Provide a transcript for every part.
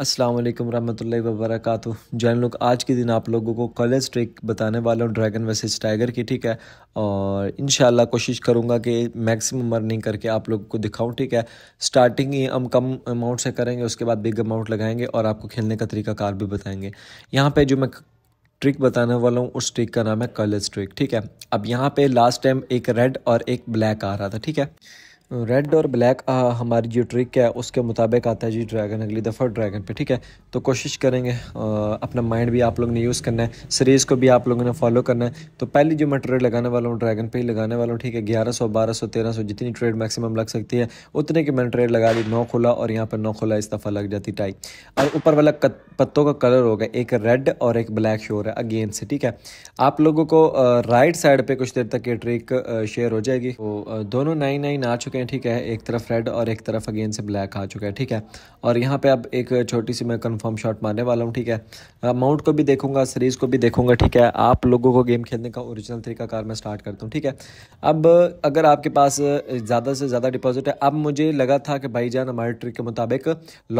अस्सलाम वालेकुम रहमतुल्लाहि जैन लोग आज के दिन आप लोगों को कलर्स ट्रिक बताने वाला हूँ ड्रैगन वर्सेस टाइगर की ठीक है और इन कोशिश करूँगा कि मैक्सिमम अर्निंग करके आप लोगों को दिखाऊँ ठीक है स्टार्टिंग ही हम कम अमाउंट से करेंगे उसके बाद बिग अमाउंट लगाएंगे और आपको खेलने का तरीका कार भी बताएंगे यहाँ पर जो मैं ट्रिक बताने वाला हूँ उस ट्रिक का नाम है कलर्स ट्रिक ठीक है अब यहाँ पर लास्ट टाइम एक रेड और एक ब्लैक आ रहा था ठीक है रेड और ब्लैक हमारी जो ट्रिक है उसके मुताबिक आता है जी ड्रैगन अगली दफ़ा ड्रैगन पे ठीक है तो कोशिश करेंगे आ, अपना माइंड भी आप लोगों ने यूज़ करना है सीरीज़ को भी आप लोगों ने फॉलो करना है तो पहली जो मैं ट्रेड लगाने वाला हूँ ड्रैगन पे ही लगाने वाला हूँ ठीक है ग्यारह सौ बारह सौ तेरह सौ जितनी ट्रेड मैक्सिमम लग सकती है उतने की मैंने ट्रेड लगा ली नौ खुला और यहाँ पर नौ खुला इस दफ़ा लग जाती टाई और ऊपर वाला पत्तों का कलर होगा एक रेड और एक ब्लैक शोर है अगेन से ठीक है आप लोगों को राइट साइड पर कुछ देर तक ये ट्रिक शेयर हो जाएगी तो दोनों नाइन नाइन आ चुके हैं ठीक है एक तरफ रेड और एक तरफ अगेन से ब्लैक आ चुका है ठीक है और यहाँ पे अब एक छोटी सी मैं कंफर्म शॉट मारने वाला हूँ ठीक है माउंट को भी देखूंगा सीरीज़ को भी देखूंगा ठीक है आप लोगों को गेम खेलने का ओरिजिनल तरीकाकार मैं स्टार्ट करता हूँ ठीक है अब अगर आपके पास ज़्यादा से ज़्यादा डिपॉजिट है अब मुझे लगा था कि भाईजान हमारे ट्रिक के मुताबिक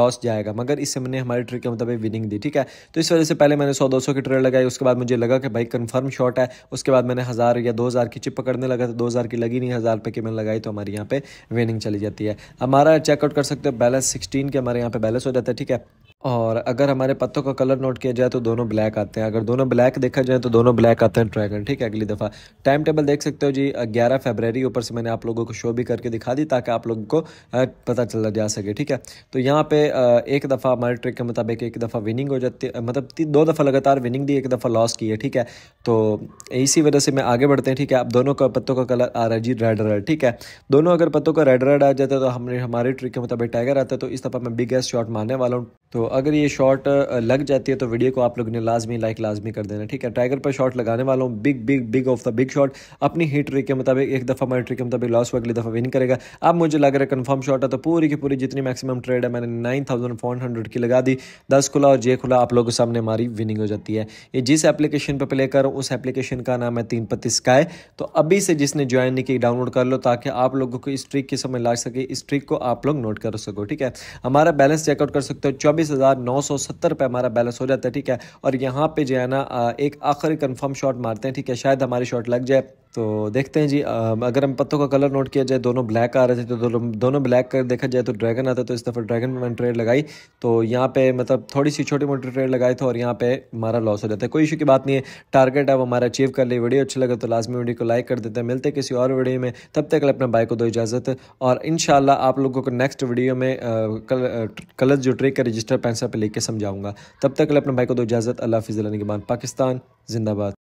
लॉस जाएगा मगर इससे मैंने हमारे ट्रिक के मुताबिक विनिंग दी ठीक है तो इस वजह से पहले मैंने सौ दो सौ की ट्रेड लगाई उसके बाद मुझे लगा कि भाई कन्फर्म शॉट है उसके बाद मैंने हज़ार या दो हज़ार की चिप पकड़ने लगा तो दो हज़ार की लगी नहीं हज़ार रुपये की मैंने लगाई तो हमारे यहाँ पे विनिंग चली जाती है हमारा चेकआउट कर सकते हो बैलेंस सिक्सटीन के हमारे यहाँ पे बैलेंस हो जाता है ठीक है और अगर हमारे पत्तों का कलर नोट किया जाए तो दोनों ब्लैक आते हैं अगर दोनों ब्लैक देखा जाए तो दोनों ब्लैक आते हैं ड्रैगन ठीक है अगली दफ़ा टाइम टेबल देख सकते हो जी ग्यारह फरवरी ऊपर से मैंने आप लोगों को शो भी करके दिखा दी ताकि आप लोगों को पता चला जा सके ठीक है तो यहाँ पे एक दफ़ा हमारे ट्रिक के मुताबिक एक दफ़ा विनिंग हो जाती है मतलब दो दफ़ा लगातार विनिंग दी एक दफ़ा लॉस की है ठीक है तो इसी वजह से मैं आगे बढ़ते हैं ठीक है आप दोनों का पत्तों का कलर आ रहा है जी रेड रेड ठीक है दोनों अगर पत्तों का रेड रेड आ जाता है तो हमने हमारे ट्रिक के मुताबिक टाइगर आता है तो इस दफ़ा मैं बिगेस्ट शॉट मारने वाला हूँ तो अगर ये शॉट लग जाती है तो वीडियो को आप लोग ने लाजमी लाइक लाजमी कर देना ठीक है टाइगर पर शॉट लगाने वाला हूँ big big big of the big shot अपनी ही ट्रिक के मुताबिक एक दफ़ा मैं ट्रिक के मुताबिक लॉस हुआ अगली दफ़ा विन करेगा अब मुझे लग रहा है कन्फर्म शॉट है तो पूरी की पूरी जितनी मैक्सिमम ट्रेड है मैंने नाइन थाउजेंड हंड्रेड की लगा दी दस खुला और जे खुला आप लोगों के सामने हमारी विनिंग हो जाती है ये जिस एप्लीकेशन पर प्ले करो उस एप्लीकेशन का नाम है तीन पत्तीस तो अभी से जिसने ज्वाइन नहीं की डाउनलोड कर लो ताकि आप लोगों को इस ट्रिक की समझ ला सके इस ट्रिक को आप लोग नोट कर सको ठीक है हमारा बैलेंस चेकआउट कर सकते हो चौबीस पे नौ सौ सत्तर हमारा बैलेंस हो जाता है ठीक है और यहाँ पे जो है ना एक आखिरी कंफर्म शॉट मारते हैं ठीक है शायद हमारी शॉट लग जाए तो देखते हैं जी अगर हम पत्तों का कलर नोट किया जाए दोनों ब्लैक आ रहे थे तो दोनों दोनों ब्लैक कर देखा जाए तो ड्रैगन आता तो इस दफ़ा ड्रैगन में मैंने ट्रेड लगाई तो यहाँ पे मतलब थोड़ी सी छोटी मोटी ट्रेड लगाई थी और यहाँ पे हमारा लॉस हो जाता है कोई इशू की बात नहीं है टारगेट अब हमारा अचीव कर ली वीडियो अच्छा लगे तो लाजमी वीडियो को लाइक कर देते हैं मिलते किसी और वीडियो में तब तक अपने बाइक को दो इजाज़त और इन आप लोगों को नेक्स्ट वीडियो में कलर जो ट्रिक का रजिस्टर पैंसा पर लिख के समझाऊंगा तब तक अपने बाइक को दो इजाज़त अल्लाह फिजल पाकिस्तान जिंदाबाद